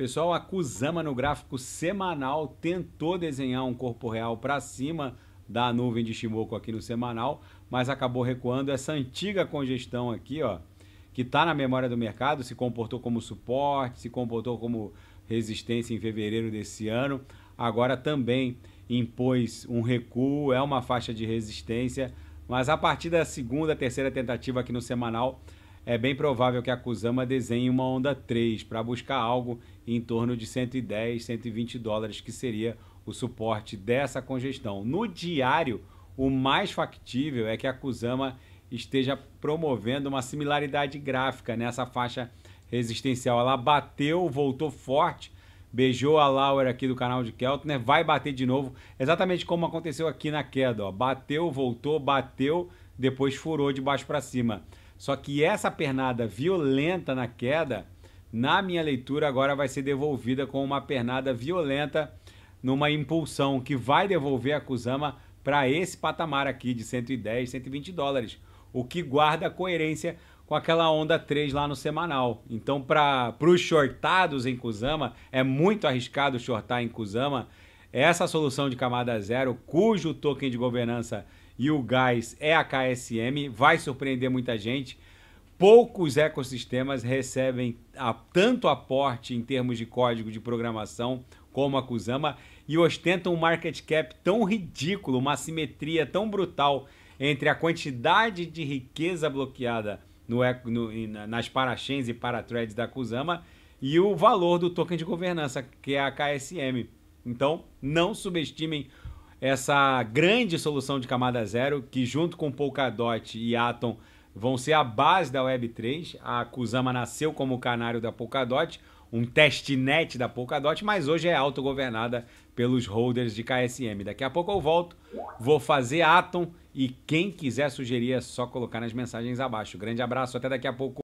Pessoal, a Kusama no gráfico semanal tentou desenhar um corpo real para cima da nuvem de Shimoku aqui no semanal, mas acabou recuando essa antiga congestão aqui, ó, que está na memória do mercado, se comportou como suporte, se comportou como resistência em fevereiro desse ano, agora também impôs um recuo, é uma faixa de resistência, mas a partir da segunda, terceira tentativa aqui no semanal, é bem provável que a Kusama desenhe uma onda 3 para buscar algo em torno de 110, 120 dólares, que seria o suporte dessa congestão. No diário, o mais factível é que a Kusama esteja promovendo uma similaridade gráfica nessa faixa resistencial. Ela bateu, voltou forte, beijou a Lauer aqui do canal de Keltner, vai bater de novo, exatamente como aconteceu aqui na queda, ó. Bateu, voltou, bateu, depois furou de baixo para cima. Só que essa pernada violenta na queda, na minha leitura, agora vai ser devolvida com uma pernada violenta numa impulsão que vai devolver a Kusama para esse patamar aqui de 110, 120 dólares, o que guarda coerência com aquela onda 3 lá no semanal. Então, para os shortados em Kusama, é muito arriscado shortar em Kusama. Essa solução de camada zero, cujo token de governança e o gás é a KSM, vai surpreender muita gente. Poucos ecossistemas recebem a, tanto aporte em termos de código de programação como a Kusama e ostentam um market cap tão ridículo, uma simetria tão brutal entre a quantidade de riqueza bloqueada no, no, nas parachains e paratreads da Kusama e o valor do token de governança, que é a KSM. Então, não subestimem essa grande solução de camada zero, que junto com Polkadot e Atom vão ser a base da Web3. A Kusama nasceu como canário da Polkadot, um testnet da Polkadot, mas hoje é autogovernada pelos holders de KSM. Daqui a pouco eu volto, vou fazer Atom e quem quiser sugerir é só colocar nas mensagens abaixo. Grande abraço, até daqui a pouco.